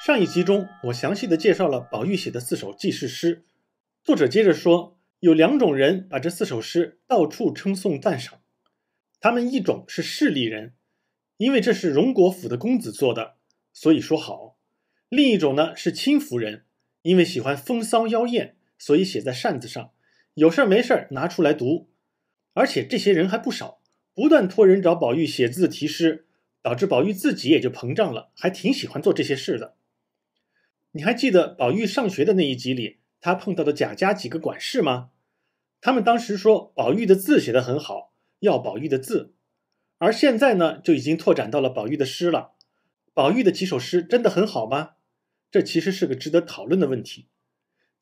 上一集中，我详细的介绍了宝玉写的四首记事诗。作者接着说，有两种人把这四首诗到处称颂赞赏。他们一种是势利人，因为这是荣国府的公子做的，所以说好；另一种呢是轻浮人，因为喜欢风骚妖艳，所以写在扇子上，有事儿没事儿拿出来读。而且这些人还不少，不断托人找宝玉写字题诗，导致宝玉自己也就膨胀了，还挺喜欢做这些事的。你还记得宝玉上学的那一集里，他碰到的贾家几个管事吗？他们当时说宝玉的字写得很好，要宝玉的字。而现在呢，就已经拓展到了宝玉的诗了。宝玉的几首诗真的很好吗？这其实是个值得讨论的问题。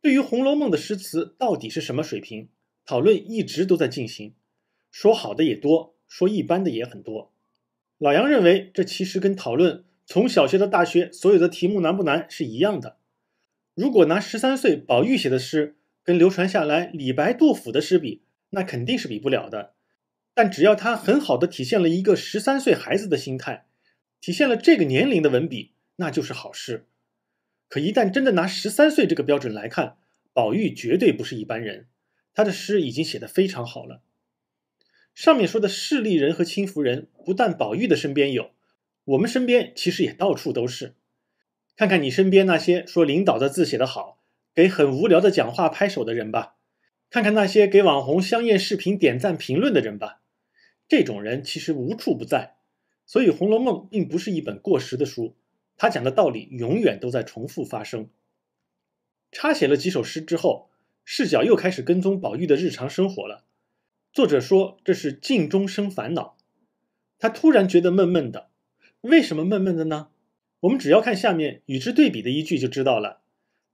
对于《红楼梦》的诗词到底是什么水平，讨论一直都在进行，说好的也多，说一般的也很多。老杨认为，这其实跟讨论。从小学到大学，所有的题目难不难是一样的。如果拿十三岁宝玉写的诗跟流传下来李白、杜甫的诗比，那肯定是比不了的。但只要他很好的体现了一个十三岁孩子的心态，体现了这个年龄的文笔，那就是好诗。可一旦真的拿十三岁这个标准来看，宝玉绝对不是一般人，他的诗已经写得非常好了。上面说的势利人和轻浮人，不但宝玉的身边有。我们身边其实也到处都是，看看你身边那些说领导的字写得好，给很无聊的讲话拍手的人吧，看看那些给网红香艳视频点赞评论的人吧，这种人其实无处不在。所以《红楼梦》并不是一本过时的书，它讲的道理永远都在重复发生。插写了几首诗之后，视角又开始跟踪宝玉的日常生活了。作者说这是镜中生烦恼，他突然觉得闷闷的。为什么闷闷的呢？我们只要看下面与之对比的一句就知道了。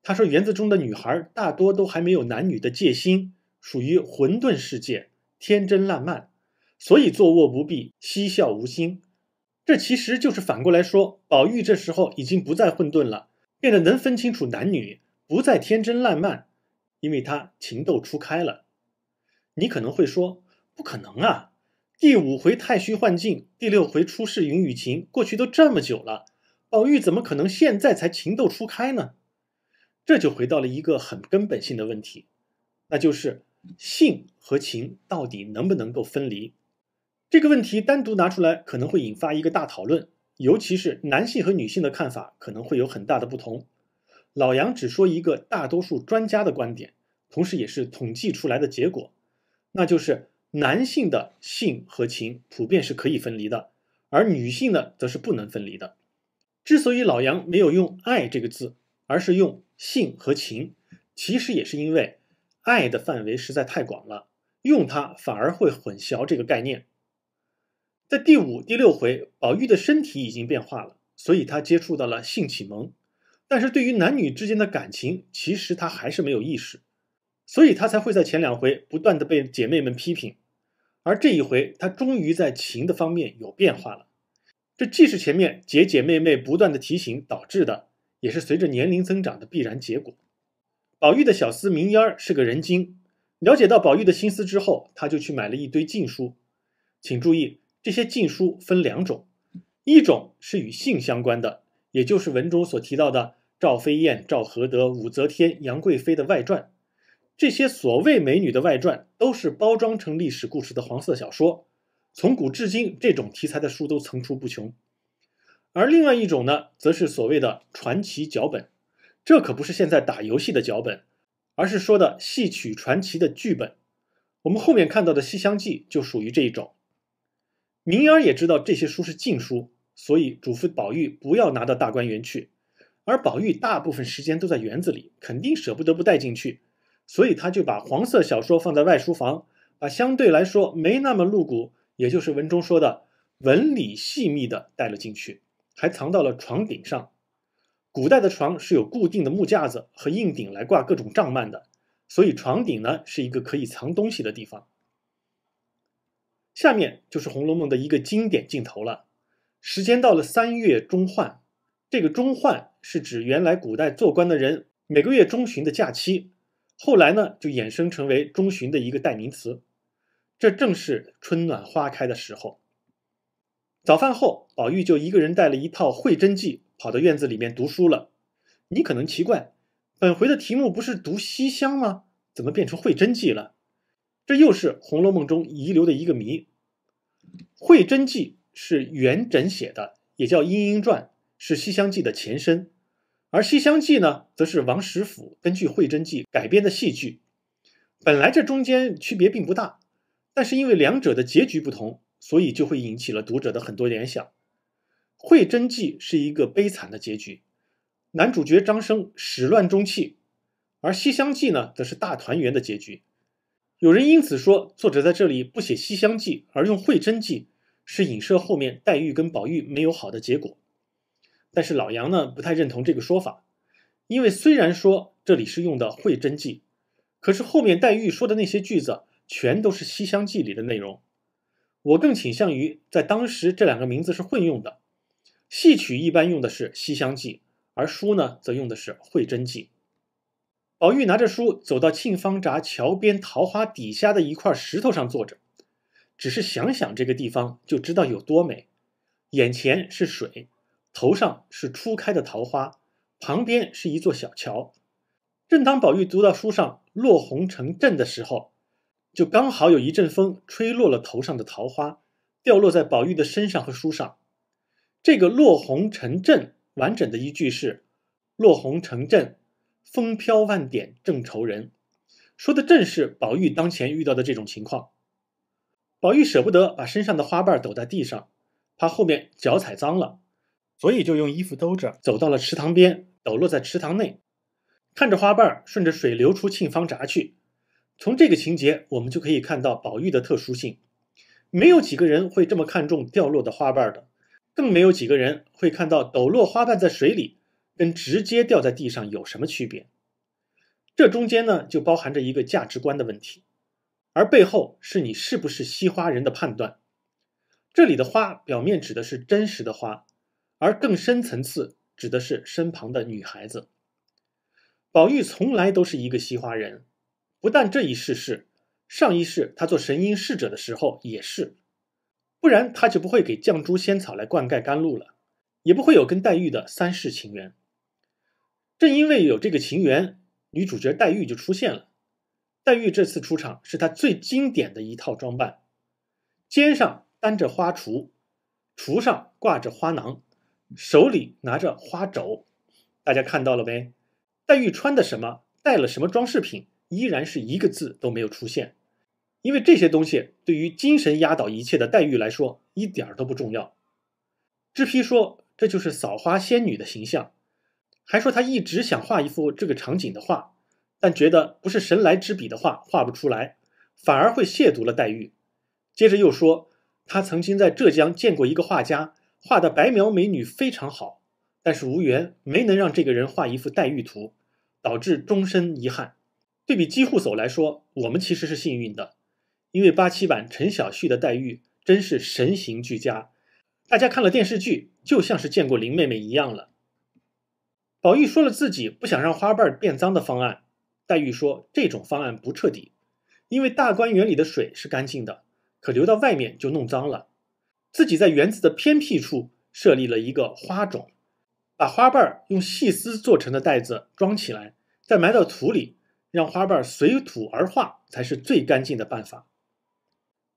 他说：“园子中的女孩大多都还没有男女的戒心，属于混沌世界，天真烂漫，所以坐卧不避，嬉笑无心。”这其实就是反过来说，宝玉这时候已经不再混沌了，变得能分清楚男女，不再天真烂漫，因为他情窦初开了。你可能会说，不可能啊！第五回太虚幻境，第六回出世云雨情。过去都这么久了，宝玉怎么可能现在才情窦初开呢？这就回到了一个很根本性的问题，那就是性和情到底能不能够分离？这个问题单独拿出来可能会引发一个大讨论，尤其是男性和女性的看法可能会有很大的不同。老杨只说一个大多数专家的观点，同时也是统计出来的结果，那就是。男性的性和情普遍是可以分离的，而女性的则是不能分离的。之所以老杨没有用“爱”这个字，而是用“性和情”，其实也是因为爱的范围实在太广了，用它反而会混淆这个概念。在第五、第六回，宝玉的身体已经变化了，所以他接触到了性启蒙，但是对于男女之间的感情，其实他还是没有意识，所以他才会在前两回不断的被姐妹们批评。而这一回，他终于在情的方面有变化了。这既是前面姐姐妹妹不断的提醒导致的，也是随着年龄增长的必然结果。宝玉的小厮明烟儿是个人精，了解到宝玉的心思之后，他就去买了一堆禁书。请注意，这些禁书分两种，一种是与性相关的，也就是文中所提到的赵飞燕、赵合德、武则天、杨贵妃的外传。这些所谓美女的外传，都是包装成历史故事的黄色小说。从古至今，这种题材的书都层出不穷。而另外一种呢，则是所谓的传奇脚本。这可不是现在打游戏的脚本，而是说的戏曲传奇的剧本。我们后面看到的《西厢记》就属于这一种。明儿也知道这些书是禁书，所以嘱咐宝玉不要拿到大观园去。而宝玉大部分时间都在园子里，肯定舍不得不带进去。所以他就把黄色小说放在外书房，把相对来说没那么露骨，也就是文中说的纹理细密的带了进去，还藏到了床顶上。古代的床是有固定的木架子和硬顶来挂各种帐幔的，所以床顶呢是一个可以藏东西的地方。下面就是《红楼梦》的一个经典镜头了。时间到了三月中旬，这个中换是指原来古代做官的人每个月中旬的假期。后来呢，就衍生成为中旬的一个代名词。这正是春暖花开的时候。早饭后，宝玉就一个人带了一套《会真记》，跑到院子里面读书了。你可能奇怪，本回的题目不是读《西厢》吗？怎么变成《会真记》了？这又是《红楼梦》中遗留的一个谜。《会真记》是元稹写的，也叫《莺莺传》，是《西厢记》的前身。而《西厢记》呢，则是王实甫根据《会真记》改编的戏剧。本来这中间区别并不大，但是因为两者的结局不同，所以就会引起了读者的很多联想。《会真记》是一个悲惨的结局，男主角张生始乱终弃；而《西厢记》呢，则是大团圆的结局。有人因此说，作者在这里不写《西厢记》，而用《会真记》，是影射后面黛玉跟宝玉没有好的结果。但是老杨呢不太认同这个说法，因为虽然说这里是用的《会真记》，可是后面黛玉说的那些句子全都是《西厢记》里的内容。我更倾向于在当时这两个名字是混用的，戏曲一般用的是《西厢记》，而书呢则用的是《会真记》。宝玉拿着书走到沁芳闸桥边桃花底下的一块石头上坐着，只是想想这个地方就知道有多美，眼前是水。头上是初开的桃花，旁边是一座小桥。正当宝玉读到书上“落红成阵”的时候，就刚好有一阵风吹落了头上的桃花，掉落在宝玉的身上和书上。这个“落红成阵”完整的一句是“落红成阵，风飘万点正愁人”，说的正是宝玉当前遇到的这种情况。宝玉舍不得把身上的花瓣抖在地上，怕后面脚踩脏了。所以就用衣服兜着，走到了池塘边，抖落在池塘内，看着花瓣顺着水流出沁芳闸去。从这个情节，我们就可以看到宝玉的特殊性。没有几个人会这么看重掉落的花瓣的，更没有几个人会看到抖落花瓣在水里跟直接掉在地上有什么区别。这中间呢，就包含着一个价值观的问题，而背后是你是不是惜花人的判断。这里的花，表面指的是真实的花。而更深层次指的是身旁的女孩子。宝玉从来都是一个惜花人，不但这一世是，上一世他做神瑛侍者的时候也是，不然他就不会给绛珠仙草来灌溉甘露了，也不会有跟黛玉的三世情缘。正因为有这个情缘，女主角黛玉就出现了。黛玉这次出场是她最经典的一套装扮，肩上担着花锄，锄上挂着花囊。手里拿着花轴，大家看到了没？黛玉穿的什么，带了什么装饰品，依然是一个字都没有出现，因为这些东西对于精神压倒一切的黛玉来说一点儿都不重要。知批说这就是扫花仙女的形象，还说他一直想画一幅这个场景的画，但觉得不是神来之笔的画画不出来，反而会亵渎了黛玉。接着又说他曾经在浙江见过一个画家。画的白描美女非常好，但是无缘没能让这个人画一幅黛玉图，导致终身遗憾。对比姬户叟》来说，我们其实是幸运的，因为八七版陈小旭的黛玉真是神形俱佳，大家看了电视剧就像是见过林妹妹一样了。宝玉说了自己不想让花瓣变脏的方案，黛玉说这种方案不彻底，因为大观园里的水是干净的，可流到外面就弄脏了。自己在园子的偏僻处设立了一个花冢，把花瓣儿用细丝做成的袋子装起来，再埋到土里，让花瓣随土而化，才是最干净的办法。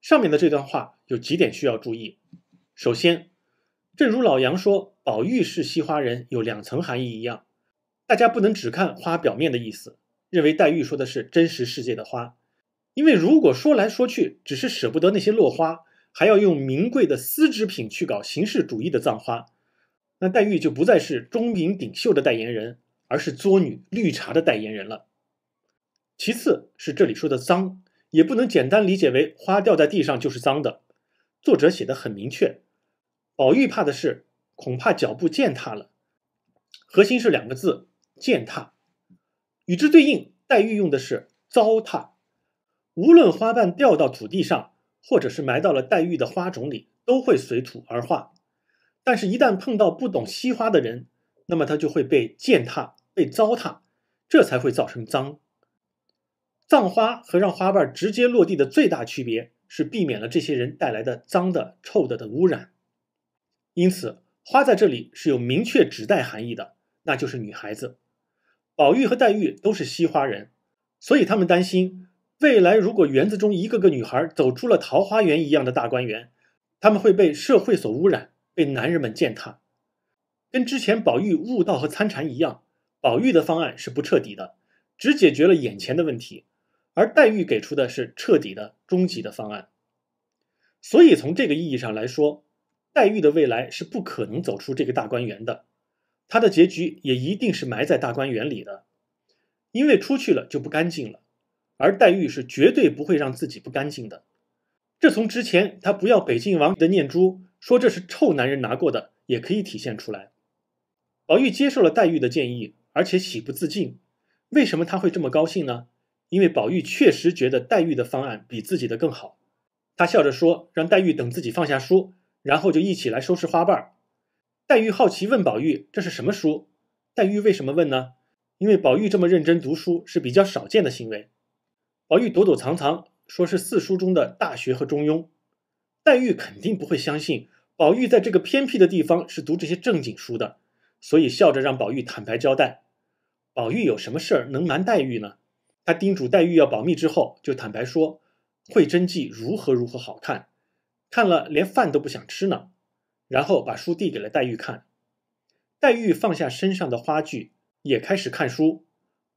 上面的这段话有几点需要注意。首先，正如老杨说“宝玉是惜花人”有两层含义一样，大家不能只看花表面的意思，认为黛玉说的是真实世界的花，因为如果说来说去只是舍不得那些落花。还要用名贵的丝织品去搞形式主义的葬花，那黛玉就不再是中云顶秀的代言人，而是作女绿茶的代言人了。其次是这里说的脏，也不能简单理解为花掉在地上就是脏的。作者写的很明确，宝玉怕的是恐怕脚步践踏了，核心是两个字：践踏。与之对应，黛玉用的是糟蹋。无论花瓣掉到土地上。或者是埋到了黛玉的花种里，都会随土而化。但是，一旦碰到不懂惜花的人，那么它就会被践踏、被糟蹋，这才会造成脏。葬花和让花瓣直接落地的最大区别是避免了这些人带来的脏的、臭的的污染。因此，花在这里是有明确指代含义的，那就是女孩子。宝玉和黛玉都是惜花人，所以他们担心。未来如果园子中一个个女孩走出了桃花源一样的大观园，她们会被社会所污染，被男人们践踏。跟之前宝玉悟道和参禅一样，宝玉的方案是不彻底的，只解决了眼前的问题，而黛玉给出的是彻底的、终极的方案。所以从这个意义上来说，黛玉的未来是不可能走出这个大观园的，她的结局也一定是埋在大观园里的，因为出去了就不干净了。而黛玉是绝对不会让自己不干净的，这从之前她不要北静王的念珠，说这是臭男人拿过的，也可以体现出来。宝玉接受了黛玉的建议，而且喜不自禁。为什么他会这么高兴呢？因为宝玉确实觉得黛玉的方案比自己的更好。他笑着说：“让黛玉等自己放下书，然后就一起来收拾花瓣。”黛玉好奇问宝玉：“这是什么书？”黛玉为什么问呢？因为宝玉这么认真读书是比较少见的行为。宝玉躲躲藏藏，说是四书中的《大学》和《中庸》，黛玉肯定不会相信宝玉在这个偏僻的地方是读这些正经书的，所以笑着让宝玉坦白交代。宝玉有什么事儿能瞒黛玉呢？他叮嘱黛玉要保密之后，就坦白说《会真记》如何如何好看，看了连饭都不想吃呢。然后把书递给了黛玉看，黛玉放下身上的花具，也开始看书。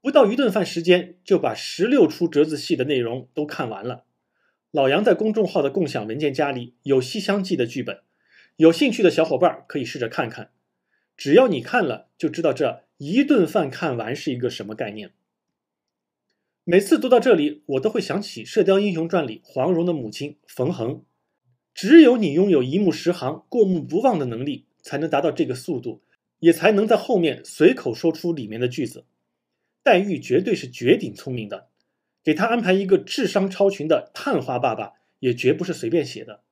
不到一顿饭时间就把十六出折子戏的内容都看完了。老杨在公众号的共享文件夹里有《西厢记》的剧本，有兴趣的小伙伴可以试着看看。只要你看了，就知道这一顿饭看完是一个什么概念。每次读到这里，我都会想起《射雕英雄传》里黄蓉的母亲冯衡。只有你拥有一目十行、过目不忘的能力，才能达到这个速度，也才能在后面随口说出里面的句子。黛玉绝对是绝顶聪明的，给她安排一个智商超群的探花爸爸，也绝不是随便写的。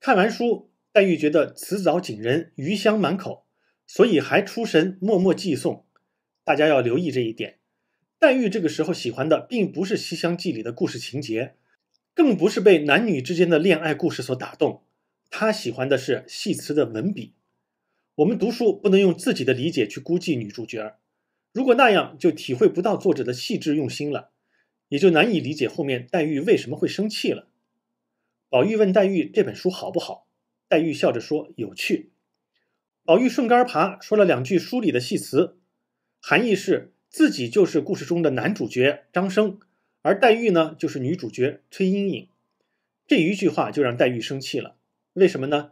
看完书，黛玉觉得词藻景人，余香满口，所以还出神默默寄送。大家要留意这一点：黛玉这个时候喜欢的并不是《西厢记》里的故事情节，更不是被男女之间的恋爱故事所打动，她喜欢的是戏词的文笔。我们读书不能用自己的理解去估计女主角。如果那样，就体会不到作者的细致用心了，也就难以理解后面黛玉为什么会生气了。宝玉问黛玉这本书好不好，黛玉笑着说有趣。宝玉顺杆爬，说了两句书里的戏词，含义是自己就是故事中的男主角张生，而黛玉呢就是女主角崔莺莺。这一句话就让黛玉生气了。为什么呢？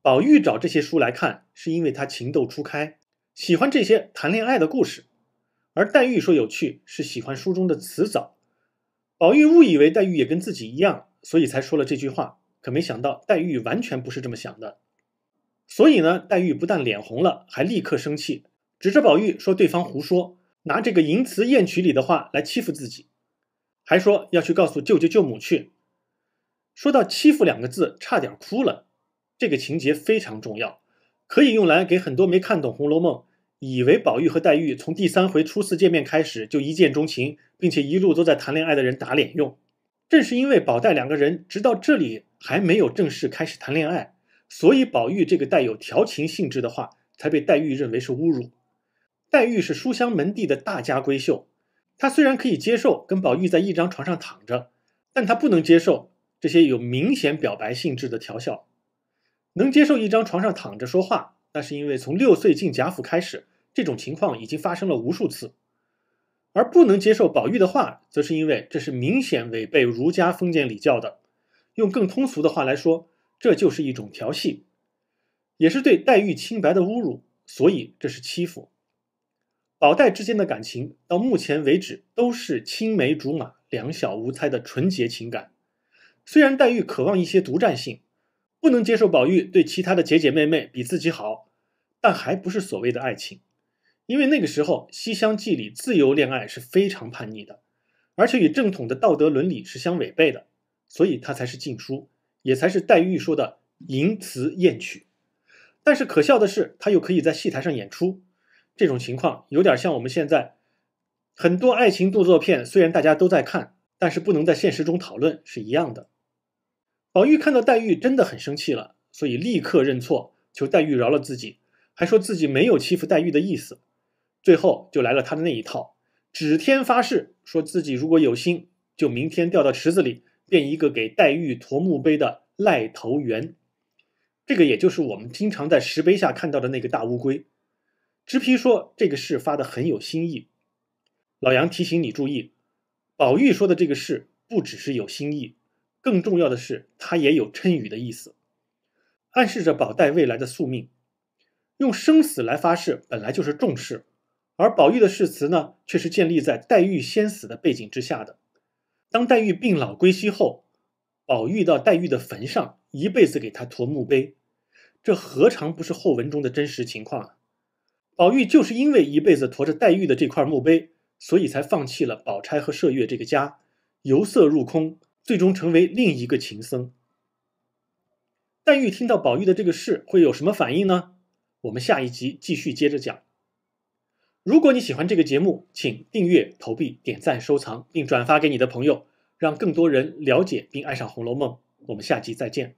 宝玉找这些书来看，是因为他情窦初开，喜欢这些谈恋爱的故事。而黛玉说有趣是喜欢书中的辞藻，宝玉误以为黛玉也跟自己一样，所以才说了这句话。可没想到黛玉完全不是这么想的，所以呢，黛玉不但脸红了，还立刻生气，指着宝玉说对方胡说，拿这个淫词艳曲里的话来欺负自己，还说要去告诉舅舅舅母去。说到欺负两个字，差点哭了。这个情节非常重要，可以用来给很多没看懂《红楼梦》。以为宝玉和黛玉从第三回初次见面开始就一见钟情，并且一路都在谈恋爱的人打脸用。正是因为宝黛两个人直到这里还没有正式开始谈恋爱，所以宝玉这个带有调情性质的话才被黛玉认为是侮辱。黛玉是书香门第的大家闺秀，她虽然可以接受跟宝玉在一张床上躺着，但她不能接受这些有明显表白性质的调笑。能接受一张床上躺着说话，那是因为从六岁进贾府开始。这种情况已经发生了无数次，而不能接受宝玉的话，则是因为这是明显违背儒家封建礼教的。用更通俗的话来说，这就是一种调戏，也是对黛玉清白的侮辱，所以这是欺负。宝黛之间的感情到目前为止都是青梅竹马、两小无猜的纯洁情感。虽然黛玉渴望一些独占性，不能接受宝玉对其他的姐姐妹妹比自己好，但还不是所谓的爱情。因为那个时候，《西厢记》里自由恋爱是非常叛逆的，而且与正统的道德伦理是相违背的，所以它才是禁书，也才是黛玉说的淫词艳曲。但是可笑的是，他又可以在戏台上演出。这种情况有点像我们现在很多爱情动作片，虽然大家都在看，但是不能在现实中讨论是一样的。宝玉看到黛玉真的很生气了，所以立刻认错，求黛玉饶了自己，还说自己没有欺负黛玉的意思。最后就来了他的那一套，指天发誓，说自己如果有心，就明天掉到池子里，变一个给黛玉驮墓碑的赖头猿。这个也就是我们经常在石碑下看到的那个大乌龟。知批说这个事发的很有新意。老杨提醒你注意，宝玉说的这个事不只是有新意，更重要的是他也有谶语的意思，暗示着宝黛未来的宿命。用生死来发誓，本来就是重事。而宝玉的誓词呢，却是建立在黛玉先死的背景之下的。当黛玉病老归西后，宝玉到黛玉的坟上一辈子给她驮墓碑，这何尝不是后文中的真实情况啊？宝玉就是因为一辈子驮着黛玉的这块墓碑，所以才放弃了宝钗和麝月这个家，由色入空，最终成为另一个情僧。黛玉听到宝玉的这个事，会有什么反应呢？我们下一集继续接着讲。如果你喜欢这个节目，请订阅、投币、点赞、收藏，并转发给你的朋友，让更多人了解并爱上《红楼梦》。我们下期再见。